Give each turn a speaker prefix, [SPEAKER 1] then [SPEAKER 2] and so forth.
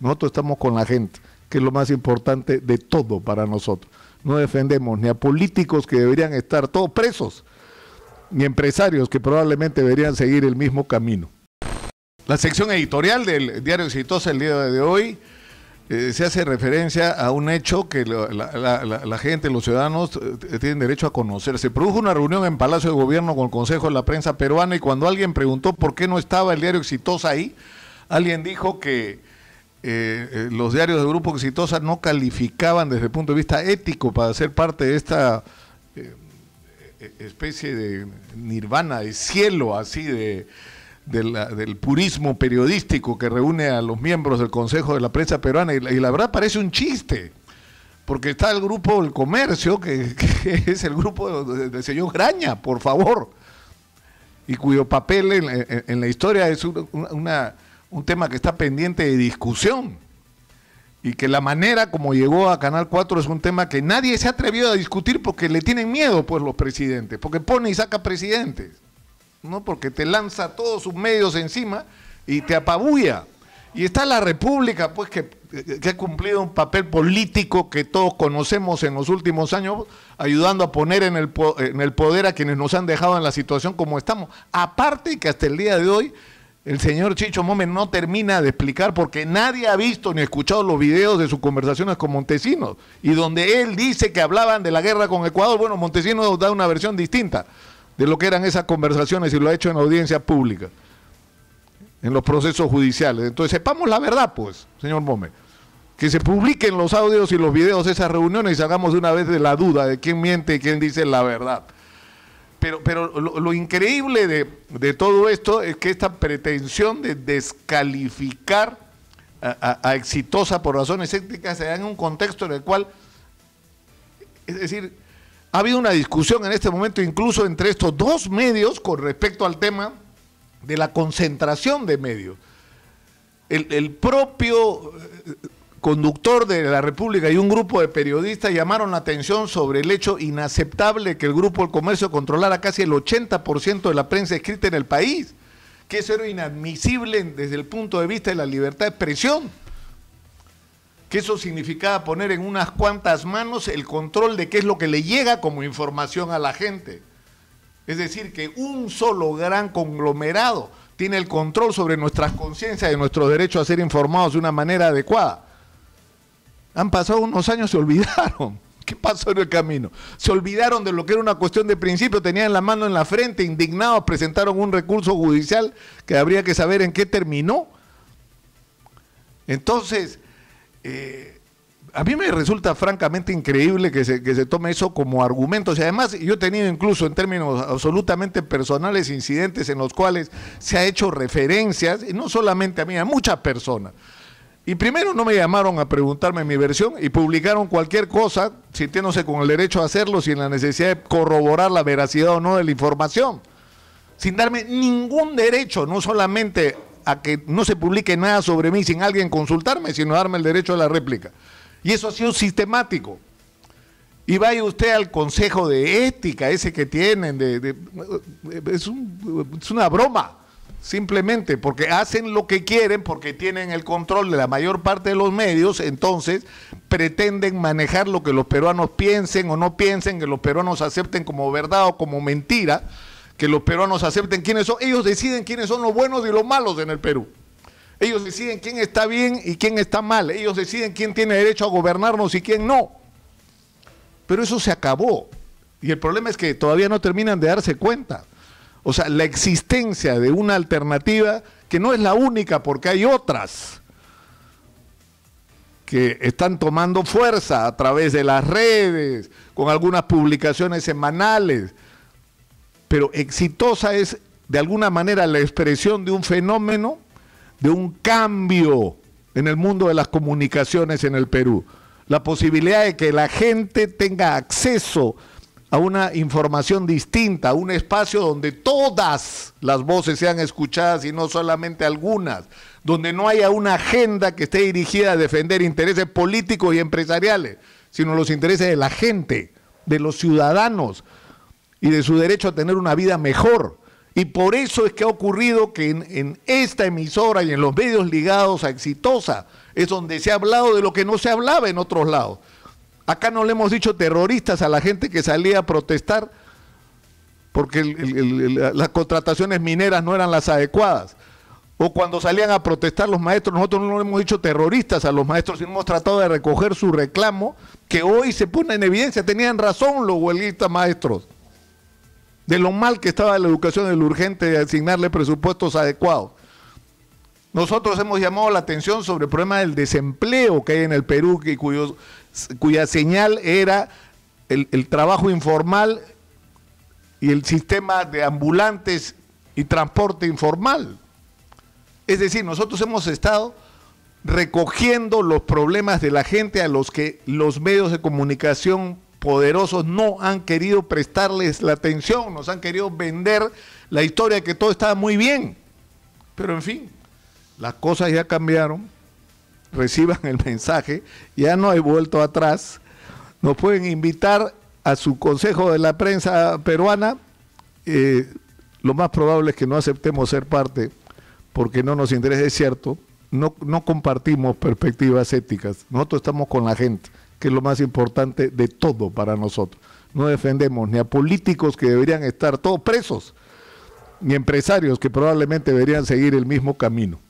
[SPEAKER 1] Nosotros estamos con la gente, que es lo más importante de todo para nosotros. No defendemos ni a políticos que deberían estar todos presos, ni empresarios que probablemente deberían seguir el mismo camino. La sección editorial del diario Exitosa el día de hoy eh, se hace referencia a un hecho que la, gente, los ciudadanos eh, tienen derecho a conocer. Se produjo una reunión en Palacio de Gobierno con el Consejo de la Prensa Peruana y cuando alguien preguntó por qué no estaba el diario Exitosa ahí, alguien dijo que eh, eh, los diarios del Grupo Exitosa no calificaban desde el punto de vista ético para ser parte de esta eh, especie de nirvana, de cielo así, de, del purismo periodístico que reúne a los miembros del Consejo de la Prensa Peruana. Y la, verdad parece un chiste, porque está el grupo del comercio, que, es el grupo del señor Graña, por favor, y cuyo papel en, la historia es una un tema que está pendiente de discusión y que la manera como llegó a Canal 4 es un tema que nadie se ha atrevido a discutir porque le tienen miedo pues los presidentes, porque pone y saca presidentes, ¿no? Porque te lanza todos sus medios encima y te apabulla. Y está la República, pues que, ha cumplido un papel político que todos conocemos en los últimos años, ayudando a poner en el, en el poder a quienes nos han dejado en la situación como estamos. Aparte que hasta el día de hoy el señor Chicho Momen no termina de explicar porque nadie ha visto ni escuchado los videos de sus conversaciones con Montesinos y donde él dice que hablaban de la guerra con Ecuador. Bueno, Montesinos da una versión distinta de lo que eran esas conversaciones y lo ha hecho en audiencia pública, en los procesos judiciales. Entonces, sepamos la verdad, pues, señor Momen. Que se publiquen los audios y los videos de esas reuniones y salgamos de una vez de la duda de quién miente y quién dice la verdad. Pero, lo, increíble de, todo esto es que esta pretensión de descalificar a, exitosa por razones éticas se da en un contexto en el cual, es decir, ha habido una discusión en este momento incluso entre estos dos medios con respecto al tema de la concentración de medios. el propio eh, conductor de la República y un grupo de periodistas llamaron la atención sobre el hecho inaceptable que el Grupo del Comercio controlara casi el 80% de la prensa escrita en el país, que eso era inadmisible desde el punto de vista de la libertad de expresión, que eso significaba poner en unas cuantas manos el control de qué es lo que le llega como información a la gente. Es decir, que un solo gran conglomerado tiene el control sobre nuestras conciencias y nuestro derecho a ser informados de una manera adecuada. Han pasado unos años, se olvidaron. ¿Qué pasó en el camino? Se olvidaron de lo que era una cuestión de principio, tenían la mano en la frente, indignados, presentaron un recurso judicial que habría que saber en qué terminó. Entonces, eh, a mí me resulta francamente increíble que se, tome eso como argumento. O además, yo he tenido incluso en términos absolutamente personales incidentes en los cuales se ha hecho referencias, y no solamente a mí, a muchas personas y primero no me llamaron a preguntarme mi versión y publicaron cualquier cosa, sintiéndose con el derecho a hacerlo sin la necesidad de corroborar la veracidad o no de la información. Sin darme ningún derecho, no solamente a que no se publique nada sobre mí sin alguien consultarme, sino darme el derecho a la réplica. Y eso ha sido sistemático. Y vaya usted al consejo de ética, ese que tienen, es una broma simplemente porque hacen lo que quieren, porque tienen el control de la mayor parte de los medios, entonces pretenden manejar lo que los peruanos piensen o no piensen, que los peruanos acepten como verdad o como mentira, que los peruanos acepten quiénes son, ellos deciden quiénes son los buenos y los malos en el Perú. Ellos deciden quién está bien y quién está mal, ellos deciden quién tiene derecho a gobernarnos y quién no. Pero eso se acabó. Y el problema es que todavía no terminan de darse cuenta. O sea, la existencia de una alternativa que no es la única porque hay otras que están tomando fuerza a través de las redes, con algunas publicaciones semanales. Pero exitosa es de alguna manera la expresión de un fenómeno, de un cambio en el mundo de las comunicaciones en el Perú. La posibilidad de que la gente tenga acceso a una información distinta, a un espacio donde todas las voces sean escuchadas y no solamente algunas, donde no haya una agenda que esté dirigida a defender intereses políticos y empresariales, sino los intereses de la gente, de los ciudadanos y de su derecho a tener una vida mejor. Y por eso es que ha ocurrido que en, en esta emisora y en los medios ligados a Exitosa es donde se ha hablado de lo que no se hablaba en otros lados Acá no le hemos dicho terroristas a la gente que salía a protestar porque las contrataciones mineras no eran las adecuadas. O cuando salían a protestar los maestros, nosotros no le hemos dicho terroristas a los maestros, sino hemos tratado de recoger su reclamo, que hoy se pone en evidencia. Tenían razón los huelguistas maestros de lo mal que estaba la educación, de lo urgente de asignarle presupuestos adecuados. Nosotros hemos llamado la atención sobre el problema del desempleo que hay en el Perú y cuyos cuya señal era el, trabajo informal y el sistema de ambulantes y transporte informal. Es decir, nosotros hemos estado recogiendo los problemas de la gente a los que los medios de comunicación poderosos no han querido prestarles la atención, nos han querido vender la historia de que todo estaba muy bien. Pero en fin, las cosas ya cambiaron, reciban el mensaje, ya no he vuelto atrás, nos pueden invitar a su consejo de la prensa peruana, eh, lo más probable es que no aceptemos ser parte porque no nos interesa, es cierto, no, no compartimos perspectivas éticas, nosotros estamos con la gente, que es lo más importante de todo para nosotros. No defendemos ni a políticos que deberían estar todos presos, ni empresarios que probablemente deberían seguir el mismo camino.